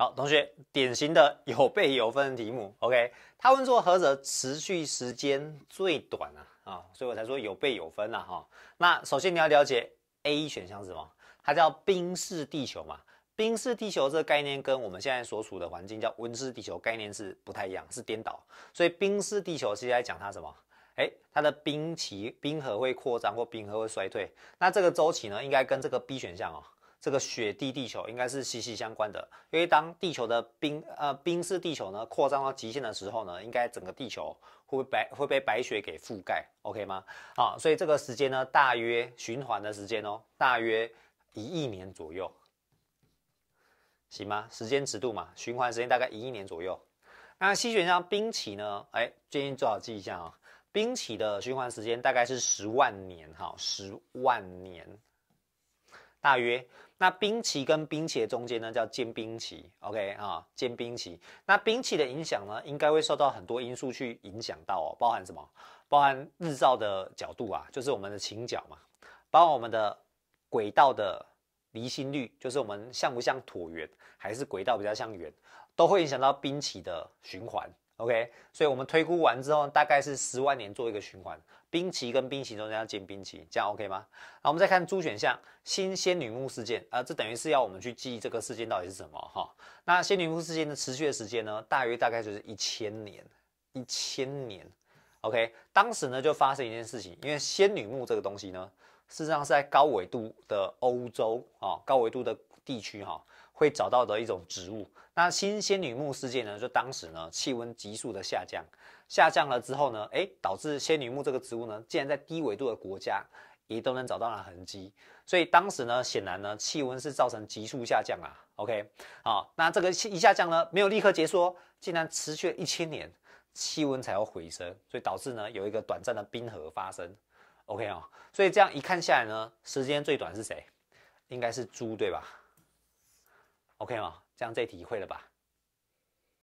好，同学，典型的有备有分的题目，OK？他问说，何者持续时间最短啊？啊，所以我才说有备有分呐，哈。那首先你要了解 A 选项是什么？它叫冰室地球嘛？冰室地球这个概念跟我们现在所处的环境叫温室地球概念是不太一样，是颠倒。所以冰室地球是在讲它什么？哎，它的冰期、冰河会扩张或冰河会衰退。那这个周期呢，应该跟这个 B 选项哦。这个雪地地球应该是息息相关的，因为当地球的冰呃冰释地球呢，扩张到极限的时候呢，应该整个地球会被白会被白雪给覆盖，OK 吗？好，所以这个时间呢，大约循环的时间哦，大约一亿年左右，行吗？时间尺度嘛，循环时间大概一亿年左右。那 C 选项冰期呢？哎，建议最好记一下啊，冰期的循环时间大概是十万年哈，十万年。大约，那冰期跟冰期中间呢，叫间冰期。OK 啊，间冰期。那冰期的影响呢，应该会受到很多因素去影响到哦，包含什么？包含日照的角度啊，就是我们的倾角嘛，包含我们的轨道的离心率，就是我们像不像椭圆，还是轨道比较像圆，都会影响到冰期的循环。OK，所以我们推估完之后，大概是十万年做一个循环，冰期跟冰期中间要建冰期，这样 OK 吗？好，我们再看猪选项，新仙女木事件啊，这等于是要我们去记忆这个事件到底是什么哈。那仙女木事件的持续的时间呢，大约大概就是一千年，一千年，OK，当时呢就发生一件事情，因为仙女木这个东西呢，事实上是在高纬度的欧洲啊，高纬度的。地区哈会找到的一种植物，那新仙女木事件呢？就当时呢气温急速的下降，下降了之后呢，哎，导致仙女木这个植物呢，竟然在低纬度的国家也都能找到痕迹。所以当时呢，显然呢气温是造成急速下降啊。OK，哦，那这个一下降呢没有立刻结束，哦，竟然持续了一千年，气温才要回升，所以导致呢有一个短暂的冰河发生。OK 哦，所以这样一看下来呢，时间最短是谁？应该是猪对吧？OK 啊，这样这一题会了吧？